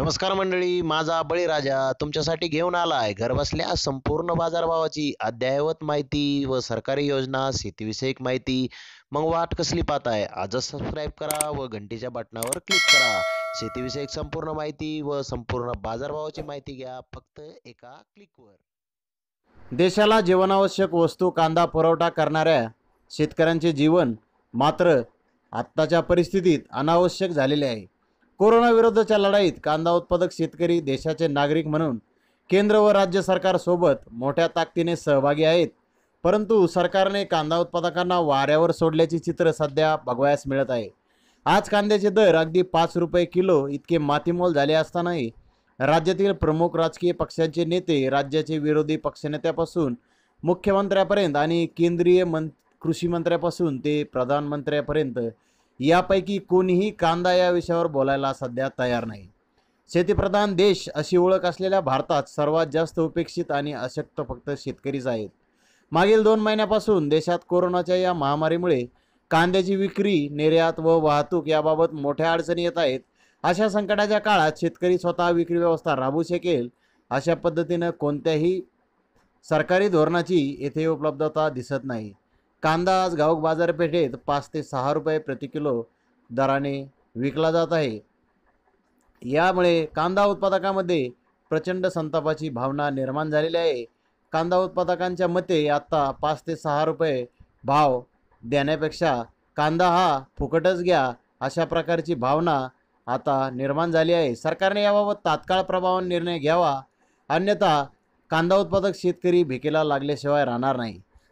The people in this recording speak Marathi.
नमस्कार मंडळी माझा बळीराजा तुमच्यासाठी घेऊन आलाय घरबसल्या संपूर्ण बाजारभावाची अद्ययावत माहिती व सरकारी योजना शेतीविषयक माहिती मग वाट कसली पाहताय आजच सबस्क्राईब करा व घंटीच्या बटनावर क्लिक करा शेतीविषयक संपूर्ण माहिती व संपूर्ण बाजारभावाची माहिती घ्या फक्त एका क्लिकवर देशाला जीवनावश्यक वस्तू कांदा पुरवठा करणाऱ्या शेतकऱ्यांचे जीवन मात्र आत्ताच्या परिस्थितीत अनावश्यक झालेले आहे कोरोना विरुद्धच्या लढाईत कांदा उत्पादक शेतकरी देशाचे नागरिक म्हणून केंद्र व राज्य सरकारसोबत मोठ्या ताकदीने सहभागी आहेत परंतु सरकारने कांदा उत्पादकांना वाऱ्यावर सोडल्याची चित्र सध्या बघवायस मिळत आहे आज कांद्याचे दर अगदी पाच रुपये किलो इतके मातीमोल झाले असतानाही राज्यातील प्रमुख राजकीय पक्षांचे नेते राज्याचे विरोधी पक्षनेत्यापासून मुख्यमंत्र्यापर्यंत आणि केंद्रीय मं कृषी मंत्र्यापासून ते प्रधानमंत्र्यापर्यंत यापैकी कोणीही कांदा या विषयावर बोलायला सध्या तयार नाही शेतीप्रधान देश अशी ओळख असलेल्या भारतात सर्वात जास्त उपेक्षित आणि अशक्त फक्त शेतकरीच आहेत मागील दोन महिन्यापासून देशात कोरोनाच्या या महामारीमुळे कांद्याची विक्री निर्यात व वाहतूक याबाबत मोठ्या अडचणी येत आहेत अशा संकटाच्या काळात शेतकरी स्वतः विक्री व्यवस्था राबू शकेल अशा पद्धतीनं कोणत्याही सरकारी धोरणाची येथे उपलब्धता दिसत नाही कांदा आज घाऊक बाजारपेठेत पाच ते सहा रुपये प्रति किलो दराने विकला जात आहे यामुळे कांदा उत्पादकामध्ये प्रचंड संतापाची भावना निर्माण झालेली आहे कांदा उत्पादकांच्या मते आत्ता पाच ते सहा रुपये भाव देण्यापेक्षा कांदा हा फुकटच घ्या अशा प्रकारची भावना आता निर्माण झाली आहे सरकारने याबाबत तात्काळ प्रभावान निर्णय घ्यावा अन्यथा कांदा उत्पादक शेतकरी भिकेला लागल्याशिवाय राहणार नाही